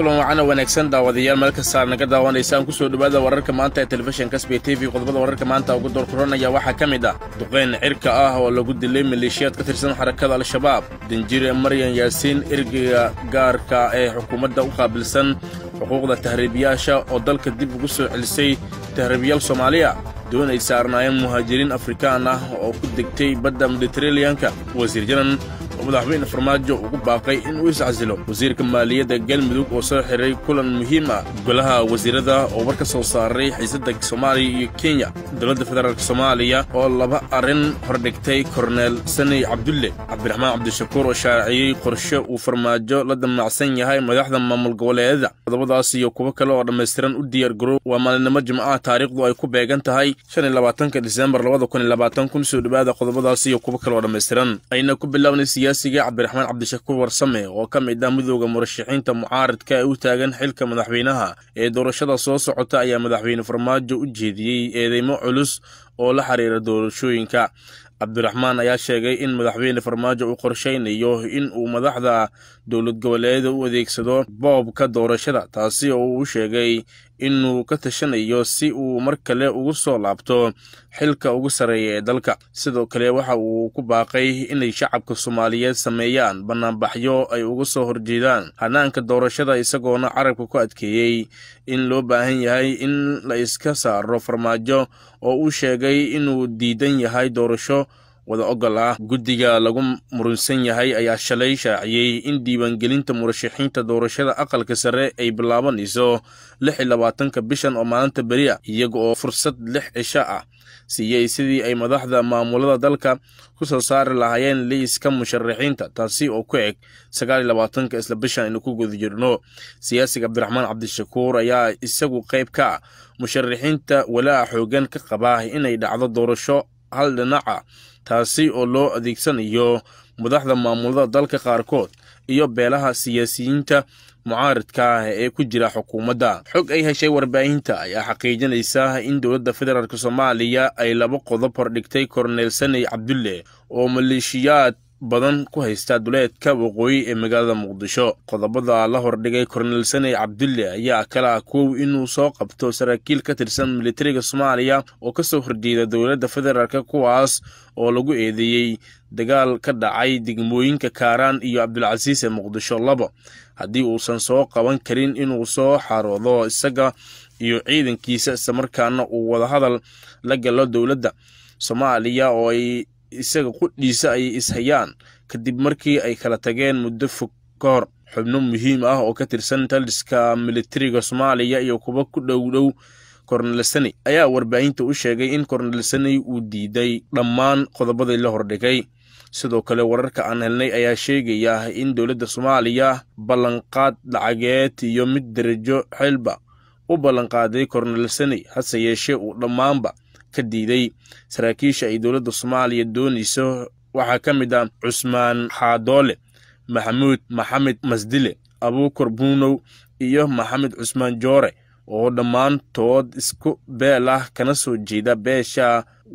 kulan wacan wanaagsan daawadayaal meelkastaa naga daawanaysaan kusoo dhowaada wararka maanta ee telefishinka sbe t v qodobada wararka maanta ugu doorkuranaya waxaa ka mid ah duqeyn cirka ah oo lagu dilay maleeshiyaad ka tirsan xarakada al-shabaab dinjire maryan yaasiin ergiga gaarka ah ee xukuumadda u qaabilsan xuquuqda tahriibiyaasha oo dalka dib ugu soo celisay tahriibiyaal soomaaliya doonaysa saarnaayeen muhaajiriin afrikaan ah oo ku degtay badda mediteraneanka wasiir janan oo madaxweyne farmaajo ugu baaqay inuu iscasilo wasiirka maaliyadda galmudug oo soo xiray kulan muhiim ah golaha wasiirada oo war ka soo saaray xiisadda soomaaliya iyo kenya dowladda federaalk soomaaliya oo laba arrin hordhigtay korneel saney cabdulle cabdiraxmaan cabdishakuur oo shaaciyey qorshe uu farmaajo la damacsan yahay madaxda maamul goboleedada qodobadaas iyo kuwo kale oo dhammaystiran u diyaargaroob waa maalinimo jimcaha taariikhdu ay ku beegan tahay shan iyo labaatanka diseembar labada kun iyo labaatan kun soo dhowaada qodobadaas iyo kuwo kale oo dhammaystiran ayna ku bilaabnay siyaasa siyaasiga cabdiraxmaan cabdishakuur warsame oo ka mid ah midooda murashaxiinta mucaaradka ee u taagan xilka madaxweynaha ee doorashada soo socota ayaa madaxweyne farmaajo u jeediyey eedeymo culus oo la xiriira doorashooyinka cabdiraxmaan ayaa sheegay in madaxweyne farmaajo uu qorshaynayo in uu madaxda dowlad goboleedyada u adeegsado boobka doorashada taasi oo uu sheegay inuu ka tashanayo si uu mar kale ugu soo laabto xilka ugu sarreeya ee dalka sidoo kale waxa uu ku baaqay inay shacabka soomaaliyeed sameeyaan bannaanbaxyo ay uga soo horjeedaan hannaanka doorashada isagoona carabka ku adkeeyey in loo baahan yahay in la iska saaro farmaajo oo uu sheegay inuu diidan yahay doorasho wada ogol ah guddiga lagu murunsan yahay ayaa shalay shaaciyey in diiwaangelinta murashaxiinta doorashada aqalka sare ay bilaabanayso lix iyo labaatanka bishan oo maalinta beri a ah, iyaga oo fursad lix cisho ah siiyey sidii ay madaxda maamulada dalka ku soo saari lahaayeen liiska musharaxiinta taasi oo ku eg sagaal iyo labaatanka isla bishan aynu ku guda jirno siyaasiga cabdiraxmaan cabdishakuur ayaa isagu qayb ka ah musharaxiinta walaa xoogan ka qabaa inay dhacdo doorasho hal dhinaca taasi oo loo adeegsanayo madaxda maamulada dalka qaarkood iyo beelaha siyaasiyiinta mucaaradka ah ee ku jira xukuumadda xog ay heshay warbaahinta ayaa xaqiijinaysa in dowladda federaalk soomaaliya ay laba qodob hordhigtay korneyl saney cabdulle oo maleeshiyaad badan ku haysta duleedka waqooyi ee magaalada muqdisho qodobada la hordhigay kornel saney cabdulle ayaa kala kow inuu soo qabto saraakiil ka tirsan militariga soomaaliya oo kasoo horjeeda dowladda federaalk kuwaas oo lagu eedeeyey dagaal ka dhacay degmooyinka kaaraan iyo cabdulcasiis ee muqdisho labo haddii uusan soo qaban karin inuu soo xaroodo isaga iyo ciidankiisa islamarkaana uu wadahadal la galo dowladda soomaaliya oo ay isaga qudhiisa ayay ishayaan kadib markii ay kala tageen muddo fog ka hor xubno muhiim ah oo ka tirsan taliska militariga soomaaliya iyo kuba ku dhowdhow kornel ayaa warbaahinta u sheegay in kornel uu diiday dhammaan qodobadii la hordhigay sidoo kale wararka aan helnay ayaa sheegaya in dowladda soomaaliya ballanqaad lacageed iyo mid derajo xilba u ballanqaaday kornel hase yeeshee uu dhammaanba ka diiday saraakiisha ay dowladda soomaaliya doonayso waxaa ka mid ah cusmaan xaadoole maxamuud maxamed masdile abuukar buunow iyo maxamed cusmaan joore oo dhammaantood isku beel ah kana soo jeeda beesha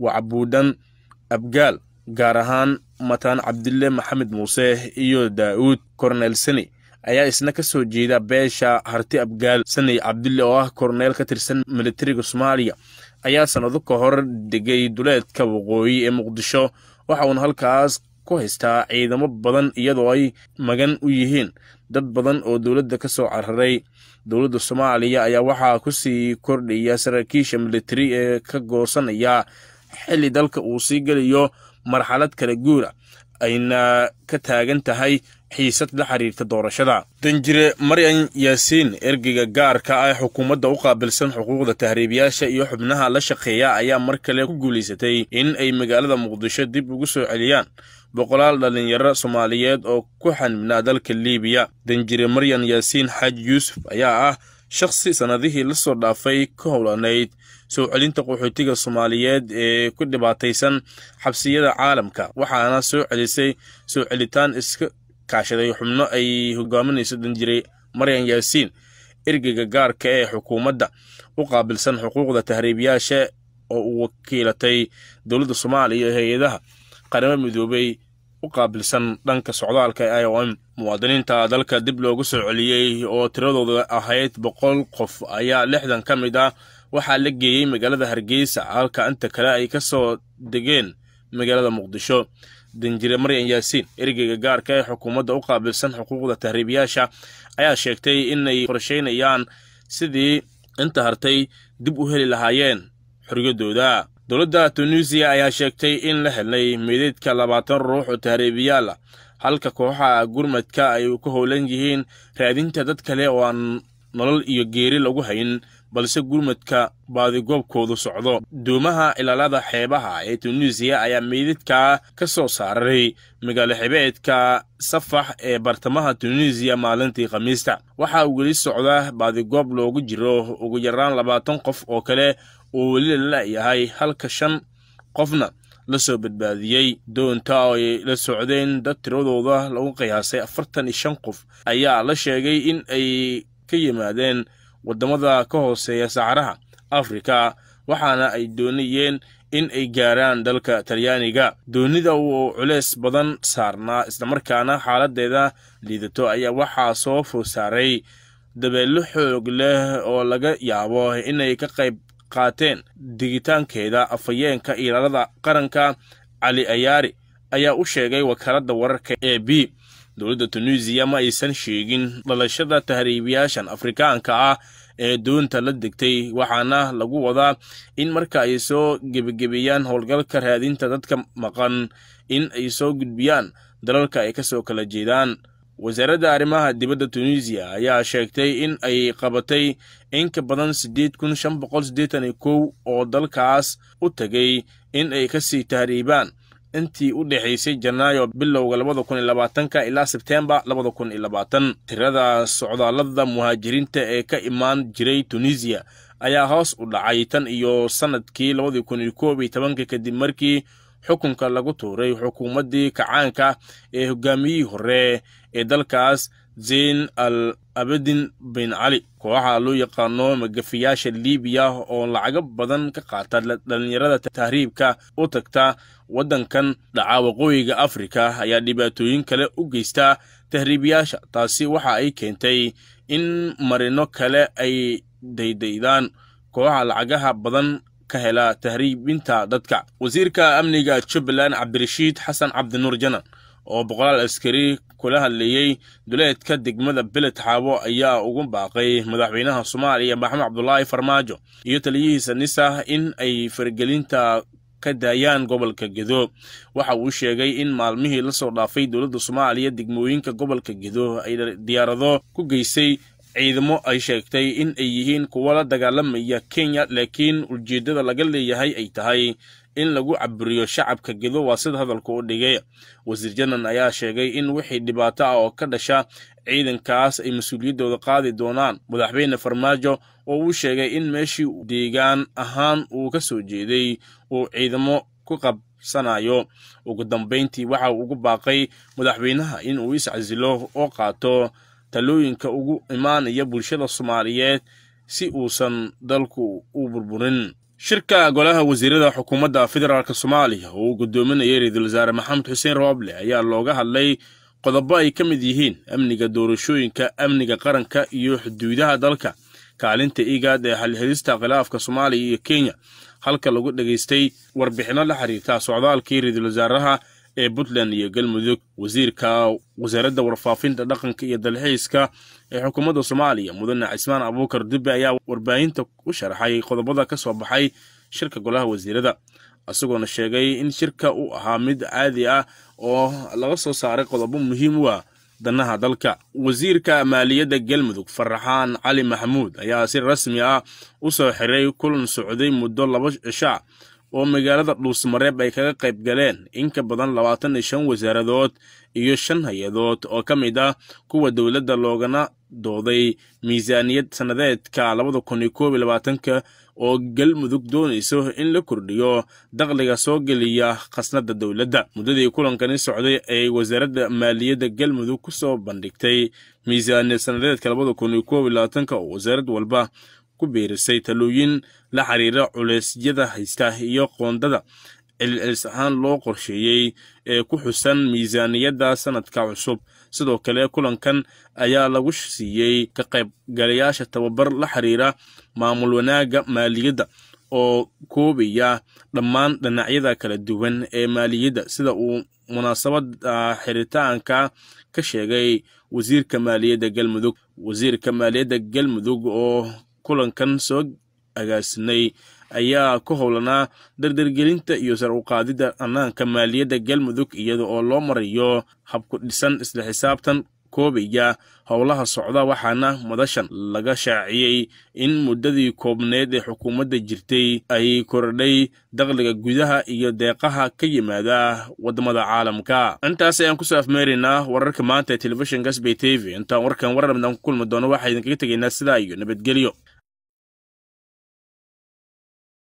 wacbuudhan abgaal gaar ahaan mataan cabdille maxamed muuse iyo daa'uud kornel seni ayaa isna ka soo jeeda beesha harti abgaal sanay cabdulle oo ah korneel ka tirsan militariga soomaaliya ayaa sannado ka hor degay duleedka waqooyi ee muqdisho waxa uuna halkaas ku haystaa ciidamo badan iyadoo ay magan u yihiin dad badan oo dowladda ka soo cararay dowladda soomaaliya ayaa waxaa ku sii kordhaya saraakiisha militari ee ka goosanaya xilli dalka uu sii gelayo marxalad kala guura ah ayna ka taagan tahay xiisad la xiriirta doorashada danjire maryan yaasiin ergeyga gaarka ah ee xukuumadda u qaabilsan xuquuqda tahriibiyaasha iyo xubnaha la shaqeeya ayaa mar kale ku guulaysatay in ay magaalada muqdisho dib ugu soo celiyaan boqolaal dhallinyaro soomaaliyeed oo ku xanibnaa dalka liibiya danjire maryan yaasiin xaaji yuusuf ayaa ah shakhsi sannadihii lasoo dhaafay ka howlanayd soo celinta qaxootiga soomaaliyeed ee ku dhibaataysan xabsiyada caalamka waxaana soo celisay soo celitaan iska kaashaday xubno ay hogaaminayso jiray maryan yaasiin ergega gaarka ah ee xukuumadda u qaabilsan xuquuqda tahriibyaasha oo uu wakiilatay dowladda soomaaliya ee hay-adaha qaramo midoobay u qaabilsan dhanka socdaalka i o m muwaadiniinta dalka dib loogu soo celiyey oo tiradooda ahayd boqol qof ayaa lixdan ka mid ah waxaa la geeyey magaalada hargeysa halka inta kale ay ka soo degeen magaalada muqdisho danjire maryan yaasiin ergeyga gaarka ah ee xukuumadda u qaabilsan xuquuqda tahriibiyaasha ayaa sheegtay inay qorsheynayaan sidii inta hartay dib u heli lahaayeen xorriyaddooda dowladda tunisiya ayaa sheegtay in la helay meedeedka labaatan ruux oo tahriibiyaal ah halka kooxaha gurmadka ay ku howlan yihiin raadinta dad kale oo aan nolol iyo geeri lagu hayn balse gurmadka baadigoobkoodu socdo duumaha ilaalada xeebaha ee tuniisiya ayaa meydadka ka soo saaray magaalo xibeedka safax ee bartamaha tuniisiya maalintii khamiista waxaa weli socda baadigoob loogu jiro ugu yaraan labaatan qof oo kale uu weli layahay halka shan qofna la soo badbaadiyey doonta oo ay la socdeen dad tiradooda lagu qiyaasay afartan iyo shan qof ayaa la sheegay in ay ka yimaadeen waddamada ka hooseeya saxaraha afrika waxaana ay doonayeen in ay gaaraan dalka talyaaniga doonida uu culeys badan saarnaa islamarkaana xaaladeeda liidato ayaa waxaa soo foosaaray saaray dabeello xoog leh oo laga yaabo inay ka qayb qaateen digitaankeeda afhayeenka ilaalada qaranka cali ayaari ayaa u sheegay wakaaladda wararka e b dowladda tunisiya ma aysan sheegin dhalashada tahriibiyaashan afrikaanka ah ee doonta la degtay waxaana lagu wadaa in marka ay soo gebagebeeyaan howlgalka raadinta dadka maqan in ay soo gudbiyaan dalalka ay ka soo kala jeedaan wasaaradda arrimaha dibadda tunisiya ayaa sheegtay in ay qabatay in ka badan siddeed kun shan boqol siddeetan iyo kow oo dalkaas u tegay in ay ka sii tahriibaan intii u dhexaysay janaayo bilowga labada kun iyo labaatanka ilaa sebteembar labada kun iyo labaatan tirada socdaalada muhaajiriinta ee ka imaan jiray tuniisiya ayaa hoos u dhacay tan iyo sannadkii labadii kun iyo koob iyo tobanka kadib markii xukunka lagu tuuray xukuumaddii kacaanka ee hogaamiyihii hore ee dalkaas zayn al abadin bin cali kooxa loo yaqaano magafiyaasha liibiya oo lacago badan ka qaata dhallinyarada tahriibka u tagta waddankan dhaca waqooyiga afrika ayaa dhibaatooyin kale u geysta tahriibiyaasha taasi waxa ay keentay in marino kale ay daydaydaan kooxa lacagaha badan ka hela tahriibinta dadka wasiirka amniga jubbaland cabdirashiid xasan cabdinuur janan oo boqolaal askari kula hadlayey duleedka degmada belet xaabo ayaa ugu baaqay madaxweynaha soomaaliya maxamed cabdulaahi farmaajo iyo taliyihiisa nisa in ay fargelinta ka daayaan gobolka gedo waxa uu sheegay in maalmihii la soo dhaafay dowladda soomaaliya degmooyinka gobolka gedo ay diyaarado ku geysay ciidamo ay sheegtay in ay yihiin kuwa la dagaalamaya kenya laakiin ujeeddada laga leeyahay ay tahay in lagu caburiyo shacabka gedo waa sida hadalku u dhigay wasiir janan ayaa sheegay in wixii dhibaato ah oo ka dhasha ciidankaas ay mas-uuliyaddooda qaadi doonaan madaxweyne farmaajo oo uu sheegay in meeshii deegaan ahaan uu ka soo jeeday uu ciidamo ku qabsanayo ugu dambayntii waxa uu ugu baaqay madaxweynaha in uu iscasilo oo qaato talooyinka ugu imaanaya bulshada soomaaliyeed si uusan dalku u burburin shirka golaha wasiirada xukuumadda federaalk soomaaliya oo uu guddoominayay ra-iisul wasaare maxamed xuseen rooble ayaa looga hadlay qodobo ay ka mid yihiin amniga doorashooyinka amniga qaranka iyo xuduudaha dalka kaalinta igaad ee xalixidista khilaafka soomaaliya iyo kenya halka lagu dhegaystay warbixino la xiriirta socdaalkii ra-iisul wasaaraha ee puntland iyo galmudug wasiirka wasaaradda warfaafinta dhaqanka iyo dalxiiska ee xukuumadda soomaaliya mudane cismaan abuukar dubbe ayaa warbaahinta u sharaxay qodobada ka soo baxay shirka golaha wasiirada isagoona sheegay in shirka uu ahaa mid caadi ah oo laga soo saaray qodobo muhiim u ah danaha dalka wasiirka maaliyadda galmudug faraxaan cali maxamuud ayaa si rasmi ah u soo xiray kulan socday muddo laba cisha oo magaalada dhuusmareeb ay kaga qayb galeen in ka badan labaatan iyo shan wasaaradood iyo shan hay-adood oo ka mid ah kuwa dowladda loogana dooday miisaaniyad sannadeedka labada kun iyo koob iyo labaatanka oo galmudug doonayso in la kordhiyo dakhliga soo geliya khasnada dowladda muddadii kulankani socday ay wasaaradda maaliyadda galmudug ku soo bandhigtay miisaaniyad sannadeedka labada kun iyo koob iyo labaatanka oo wasaarad walba ku biirisay talooyin la xiriira culeysyada haysta iyo qoondada celilcelis ahaan loo qorsheeyey ee ku xusan miisaaniyadda sannadka cusub sidoo kale kulankan ayaa lagu siiyey ka qaybgalayaasha tababar la xiriira maamul wanaagga maaliyadda oo koobaya dhammaan dhinacyada kala duwan ee maaliyadda sida uu munaasabada ah, xiritaanka ka sheegay wasiirka maaliyadda galmudug wasiirka maaliyadda galmudug oo kulankan soo agaasinay ayaa ku howlanaa dardargelinta iyo sar uqaadida annaanka maaliyadda galmudug iyada oo loo marayo habku dhisan isla xisaabtan koobaya howlaha socda waxaana madashan laga shaaciyey in muddadii koobneed ee xukuumadda jirtay ay korodhay dakhliga gudaha iyo deeqaha ka yimaada waddamada caalamka intaas ayaan kusoo afmeeraynaa wararka maanta ee telefishinka sbay t v intaan warkan wararmidaan ku kulmi doono waxaa idinkaga tegaynaa sidaa iyo nabadgelyo